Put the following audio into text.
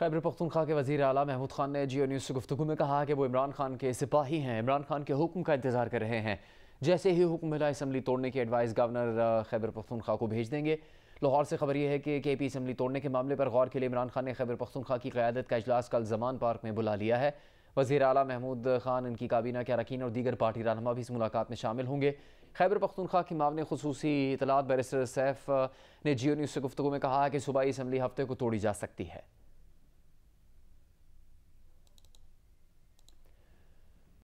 खैबर पख्तूनख्वा के वजी अला महमूद खान ने जियो न्यूज़ से गुफ्तु में कहा कि वो इमरान खान के सिपाही हैं इमरान खान के हुक्म का इंतज़ार कर रहे हैं जैसे ही हुक्म मिला इसम्बली तोड़ने की एडवाइस गवर्नर खैबर पख्तूनख्वा को भेज देंगे लाहौर से खबर यह है कि के पी इसम्बली तोड़ने के मामले पर गौर के लिए इमरान खान ने खैबर पख्तूनख्वा की क्यादत का अजलास कल जमान पार्क में बुला लिया है वजीर अला महमूद खान इनकी काबीना के अरकान और दीगर पार्टी रहनमा भी इस मुलाकात में शामिल होंगे खैबर पख्तनख्वा के मामले खसूसी इतलात बैरिस्टर सैफ ने जियो न्यूज़ से गुफ्तु में कहा कि सूबाई इसम्बली हफ्ते को तोड़ी जा सकती है